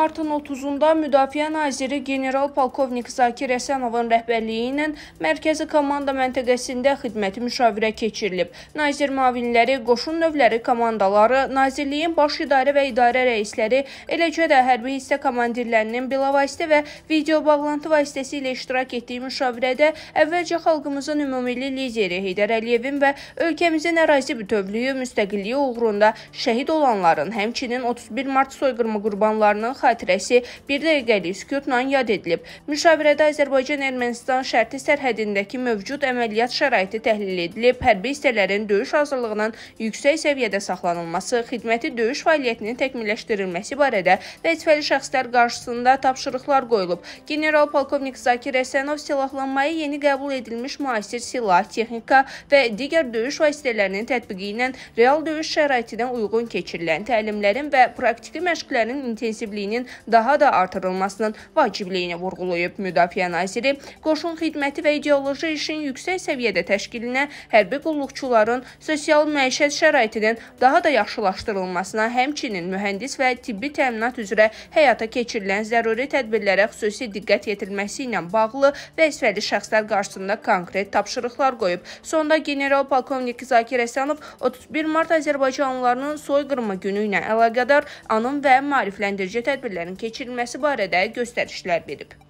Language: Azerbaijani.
Martın 30-da Müdafiə Naziri general-polkovnik Zakir Əsənovun rəhbərliyi ilə Mərkəzi Komanda məntəqəsində xidməti müşavirə keçirilib. Nazir mavinləri, qoşun növləri komandaları, Nazirliyin baş idarə və idarə rəisləri, eləcə də hərbi hissə komandirlərinin bilavasitə və video bağlantı vasitəsilə iştirak etdiyi müşavirədə əvvəlcə xalqımızın ümumili lideri Heydər Əliyevin və ölkəmizin ərazi bütövlüyü, müstəqilliyi uğrunda şəhid olanların, həmçinin 31 mart soyqırımı qurbanlarının xarici xatirəsi bir dəqiqəlik sükutla yad edilib. Müşavirədə Azərbaycan-Ermənistan şərti sərhədindəki mövcud əməliyyat şəraiti təhlil edilib, hərbi hissələrin döyüş hazırlığının yüksək səviyyədə saxlanılması, xidməti döyüş fəaliyyətinin təkmilləşdirilməsi barədə vəzifəli şəxslər qarşısında tapşırıqlar qoyulub. General polkovnik Zakir Əsənov silahlanmaya yeni qəbul edilmiş müasir silah, texnika və digər döyüş vasitələrinin tətbiqi ilə real döyüş şəraitinə uyğun keçirilən təlimlərin və praktiki məşqlərin intensivliyinin səviyyəsinin daha da artırılmasının vacibliyini vurğulayıb. Müdafiə naziri qoşun xidməti və ideoloji işin yüksək səviyyədə təşkilinə hərbi qulluqçuların sosial məişət şəraitinin daha da yaxşılaşdırılmasına, həmçinin mühəndis və tibbi təminat üzrə həyata keçirilən zəruri tədbirlərə xüsusi diqqət yetirməsi ilə bağlı vəzifəli şəxslər qarşısında konkret tapşırıqlar qoyub. Sonda general polkovnik Zakir Əsənov 31 mart Azərbaycanlılarının soyqırımı günü ilə əlaqədar anım və maarifləndirici tədbirlər tədbirlərin keçirilməsi barədə göstərişlər verib.